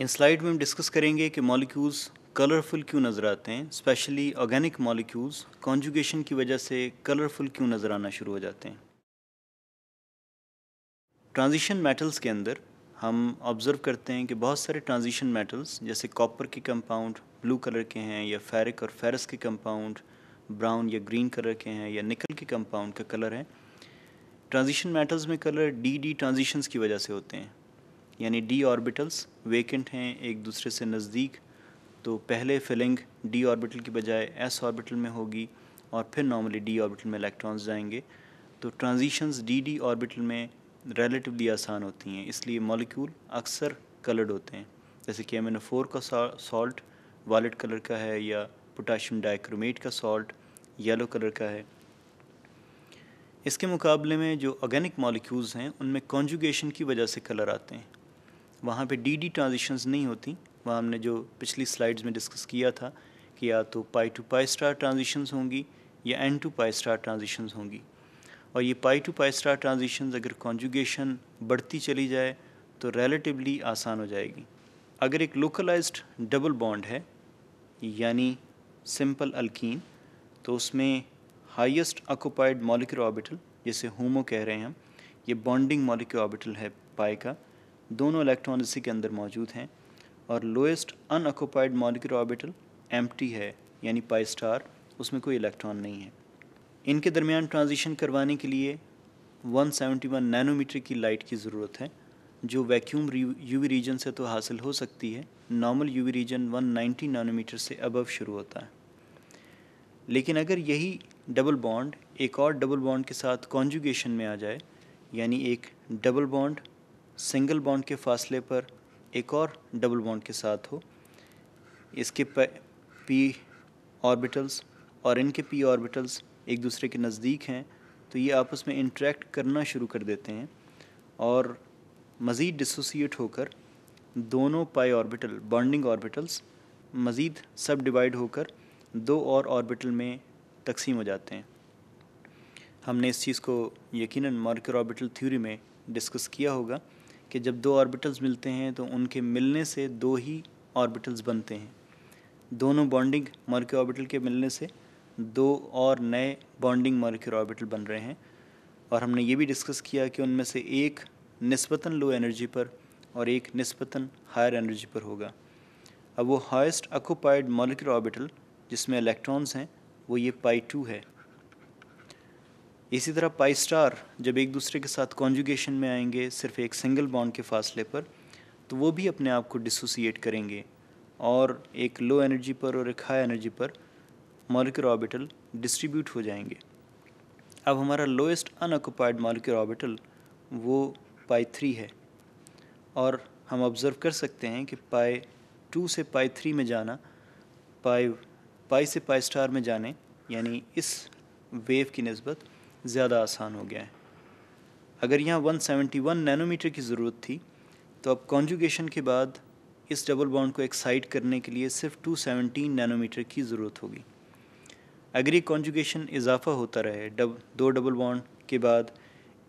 इन slide में हम discuss करेंगे कि मॉलिक्यूल्स कलरफुल क्यों नज़र आते हैं स्पेशली ऑर्गेनिक मॉलिक्यूल्स कॉन्जुगेशन की वजह से कलरफुल क्यों नज़र आना शुरू हो जाते हैं ट्रांजिशन मेटल्स के अंदर हम ऑब्ज़र्व करते हैं कि बहुत सारे ट्रांजिशन मेटल्स जैसे कॉपर के कंपाउंड ब्लू कलर के हैं या फेरिक और फेरस के कंपाउंड ब्राउन या ग्रीन कलर के हैं या निकल के कंपाउंड का कलर है ट्रांजिशन मेटल्स में कलर डी डी ट्रांजिशंस की वजह से होते हैं यानी डी ऑर्बिटल्स वेकेंट हैं एक दूसरे से नज़दीक तो पहले फिलिंग डी ऑर्बिटल की बजाय एस ऑर्बिटल में होगी और फिर नॉर्मली डी ऑर्बिटल में इलेक्ट्रॉन्स जाएंगे तो ट्रांजिशंस डी डी ऑर्बिटल में रिलेटिवली आसान होती हैं इसलिए मॉलिक्यूल अक्सर कलर्ड होते हैं जैसे कि एम का सॉल्ट वॉलेट कलर का है या पोटाशियम डाइक्रोमेट का सॉल्ट येलो कलर का है इसके मुकाबले में जो ऑर्गेनिक मॉलिक्यूल्स हैं उनमें कॉन्जुगेशन की वजह से कलर आते हैं वहाँ पे डी डी ट्रांजिशंस नहीं होती वहाँ हमने जो पिछली स्लाइड्स में डिस्कस किया था कि या तो pi to pi star transition होंगी या n to pi star transitions होंगी और ये pi to pi star transitions अगर कॉन्जुगेशन बढ़ती चली जाए तो रिलेटिवली आसान हो जाएगी अगर एक लोकलाइज डबल बॉन्ड है यानी सिंपल अल्कीन तो उसमें हाईएस्ट अकोपाइड मॉलिक्यूलर ऑर्बिटल जिसे होमो कह रहे हैं हम ये बॉन्डिंग मॉलिक्यूलर ऑर्बिटल है पाई का दोनों इलेक्ट्रॉन इसी के अंदर मौजूद हैं और lowest unoccupied molecular orbital M है यानी पाई स्टार उसमें कोई इलेक्ट्रॉन नहीं है इनके दरमियान ट्रांजिशन करवाने के लिए 171 नैनोमीटर की लाइट की ज़रूरत है जो वैक्यूम यूवी रीजन से तो हासिल हो सकती है नॉर्मल यूवी रीजन 190 नैनोमीटर से अबव शुरू होता है लेकिन अगर यही डबल बॉन्ड एक और डबल बॉन्ड के साथ कॉन्जुगेशन में आ जाए यानी एक डबल बॉन्ड सिंगल बॉन्ड के फासले पर एक और डबल बॉन्ड के साथ हो इसके पी ऑर्बिटल्स और इनके पी ऑर्बिटल्स एक दूसरे के नज़दीक हैं तो ये आपस में इंट्रैक्ट करना शुरू कर देते हैं और मज़ीद डिसोसिएट होकर दोनों पाई ऑर्बिटल बॉन्डिंग ऑर्बिटल्स मज़ीद सब डिवाइड होकर दो और ऑर्बिटल में तकसीम हो जाते हैं हमने इस चीज़ को यकीनन मार्कर ऑर्बिटल थ्योरी में डिस्कस किया होगा कि जब दो ऑर्बिटल्स मिलते हैं तो उनके मिलने से दो ही ऑर्बिटल्स बनते हैं दोनों बॉन्डिंग मॉलिक्यूलर ऑर्बिटल के मिलने से दो और नए बॉन्डिंग मॉलिक्यूलर ऑर्बिटल बन रहे हैं और हमने ये भी डिस्कस किया कि उनमें से एक नस्बता लो एनर्जी पर और एक नस्बता हायर एनर्जी पर होगा अब वो हाइस्ट अकोपाइड मॉलिकुलर ऑर्बिटल जिसमें इलेक्ट्रॉन्स हैं वो ये पाई टू है इसी तरह पाई स्टार जब एक दूसरे के साथ कॉन्जुगेशन में आएंगे सिर्फ एक सिंगल बॉन्ड के फासले पर तो वो भी अपने आप को डिसोसिएट करेंगे और एक लो एनर्जी पर और एक हाई एनर्जी पर मॉलिक्यूलर ऑर्बिटल डिस्ट्रीब्यूट हो जाएंगे अब हमारा लोएस्ट अनऑक्युपाइड मॉलिक्यूलर ऑर्बिटल वो पाई थ्री है और हम ऑब्ज़र्व कर सकते हैं कि पाई टू से पाई थ्री में जाना पाई पाई से पाई स्टार में जाने यानी इस वेव की नस्बत ज़्यादा आसान हो गया है अगर यहाँ 171 नैनोमीटर की ज़रूरत थी तो अब कॉन्जुगेशन के बाद इस डबल बॉन्ड को एक्साइट करने के लिए सिर्फ 217 नैनोमीटर की ज़रूरत होगी अगर ये कॉन्जुगेशन इजाफा होता रहे डब दो डबल बॉन्ड के बाद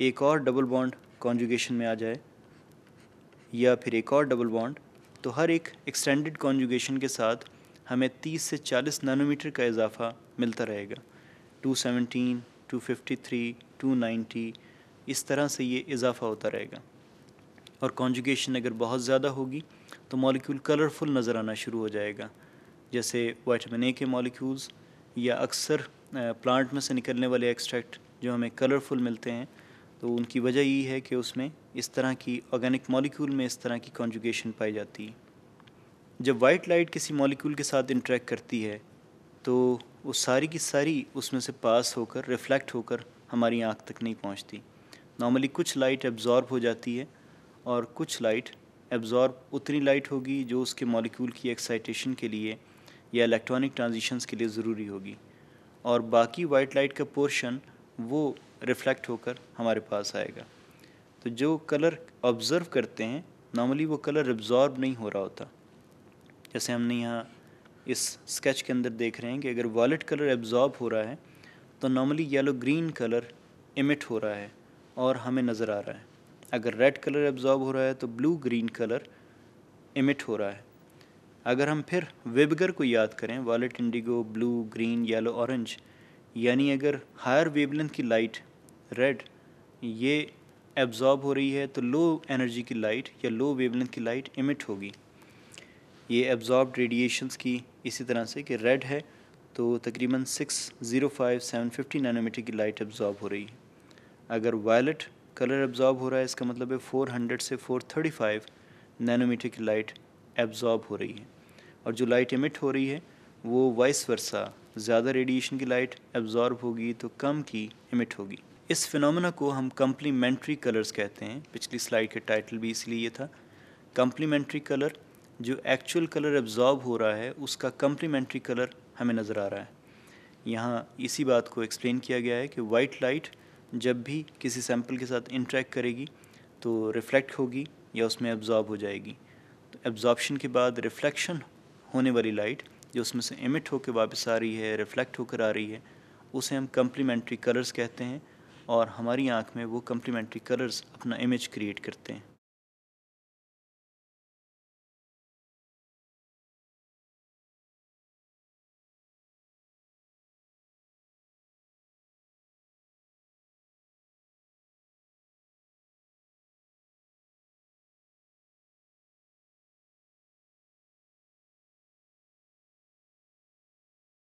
एक और डबल बॉन्ड कॉन्जुगेशन में आ जाए या फिर एक और डबल बॉन्ड तो हर एक एक्सटेंडेड कॉन्जुगेशन के साथ हमें 30 से 40 नैनोमीटर का इजाफा मिलता रहेगा 217 253, 290 इस तरह से ये इजाफा होता रहेगा और कॉन्जुगेशन अगर बहुत ज़्यादा होगी तो मॉलिक्यूल कलरफुल नज़र आना शुरू हो जाएगा जैसे वाइटमिन ए के मॉलिक्यूल्स या अक्सर प्लांट में से निकलने वाले एक्सट्रैक्ट जो हमें कलरफुल मिलते हैं तो उनकी वजह ये है कि उसमें इस तरह की ऑर्गेनिक मॉलिक्यूल में इस तरह की कॉन्जुगेशन पाई जाती है जब वाइट लाइट किसी मॉलिक्यूल के साथ इंट्रैक्ट करती है तो वो सारी की सारी उसमें से पास होकर रिफ्लेक्ट होकर हमारी आँख तक नहीं पहुँचती नॉर्मली कुछ लाइट एब्ज़ॉर्ब हो जाती है और कुछ लाइट एब्ज़ॉर्ब उतनी लाइट होगी जो उसके मॉलिक्यूल की एक्साइटेशन के लिए या इलेक्ट्रॉनिक ट्रांजिशंस के लिए ज़रूरी होगी और बाकी वाइट लाइट का पोर्शन वो रिफ्लेक्ट होकर हमारे पास आएगा तो जो कलर ऑब्ज़र्व करते हैं नॉर्मली वो कलर एब्ज़ॉर्ब नहीं हो रहा होता जैसे हमने यहाँ इस स्केच के अंदर देख रहे हैं कि अगर वॉलेट कलर एब्ज़ॉर्ब हो रहा है तो normally yellow green colour emit हो रहा है और हमें नज़र आ रहा है अगर रेड कलर एब्ज़ॉर्ब हो रहा है तो ब्लू ग्रीन कलर इमिट हो रहा है अगर हम फिर वेबगर को याद करें violet indigo blue green yellow orange यानी अगर हायर वेबलेंथ की लाइट रेड ये एब्ज़ॉर्ब हो रही है तो लो एनर्जी की लाइट या लो वेबलेंथ की लाइट इमिट होगी ये एब्जॉर्ब रेडिएशंस की इसी तरह से कि रेड है तो तकरीबन six zero five seven fifty nanometer की लाइट एब्जॉर्ब हो रही है अगर वायलट कलर एब्जॉर्ब हो रहा है इसका मतलब है फ़ोर हंड्रेड से फ़ोर थर्टी फाइव नैनोमीटर की लाइट एब्जॉर्ब हो रही है और जो लाइट इमिट हो रही है वो वाइस वर्सा ज़्यादा रेडिएशन की लाइट एब्जॉर्ब होगी तो कम की इमिट होगी इस फिनोमेना को हम कम्प्लीमेंट्री कलर्स कहते हैं पिछली स्लाइड के टाइटल भी इसलिए ये था कम्प्लीमेंट्री कलर जो एक्चुअल कलर एब्ज़ॉर्ब हो रहा है उसका कम्प्लीमेंट्री कलर हमें नज़र आ रहा है यहाँ इसी बात को एक्सप्लेन किया गया है कि वाइट लाइट जब भी किसी सैम्पल के साथ इंट्रैक्ट करेगी तो रिफ़्लेक्ट होगी या उसमें एब्ज़ॉर्ब हो जाएगी तो एब्ज़ॉर्बशन के बाद रिफ्लेक्शन होने वाली लाइट जो उसमें से इमिट होकर वापस आ रही है रिफ़्लेक्ट होकर आ रही है उसे हम कम्प्लीमेंट्री कलर्स कहते हैं और हमारी आँख में वो कम्प्लीमेंट्री कलर्स अपना इमेज क्रिएट करते हैं